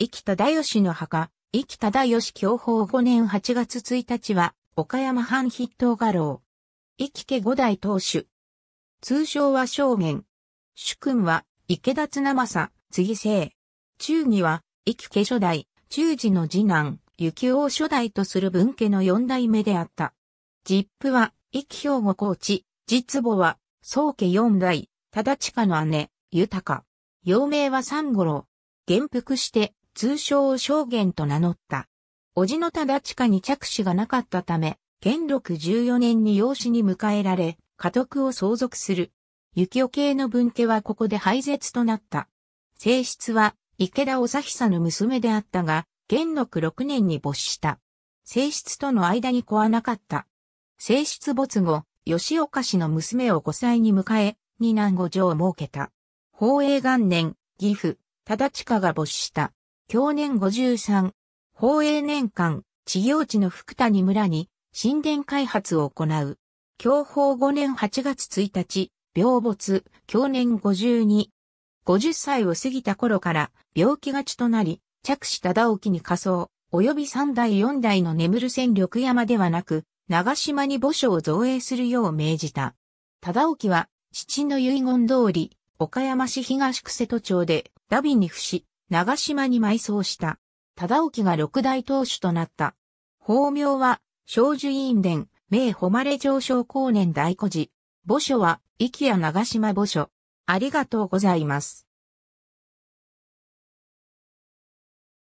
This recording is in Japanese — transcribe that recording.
生きよしの墓、生きよし享保5年8月1日は、岡山藩筆頭画廊。生き家五代当主。通称は正元。主君は、池田綱政、次生。中義は、生き家初代、中治の次男、幸王初代とする文家の四代目であった。実父は、生き兵庫高知、実母は、宗家四代、忠親の姉、豊か。幼名は三五郎。元服して、通称を証言と名乗った。叔父の忠近に着手がなかったため、元禄14年に養子に迎えられ、家督を相続する。幸雄系の分家はここで廃絶となった。正室は池田長久の娘であったが、元禄6年に没した。正室との間に子はなかった。正室没後、吉岡氏の娘を5歳に迎え、二男五女を設けた。宝永元年、岐阜、忠近が没した。去年53、宝永年間、地業地の福谷村に神殿開発を行う。享保5年8月1日、病没、去年52。50歳を過ぎた頃から病気がちとなり、着死忠興に仮装、及び3代4代の眠る戦力山ではなく、長島に墓所を造営するよう命じた。忠興は、父の遺言通り、岡山市東久瀬戸町で、ダビに伏し、長島に埋葬した。忠興が六大当主となった。法名は、少女院伝、名誉れ上昇後年大古寺。墓所は、池屋長島墓所。ありがとうございます。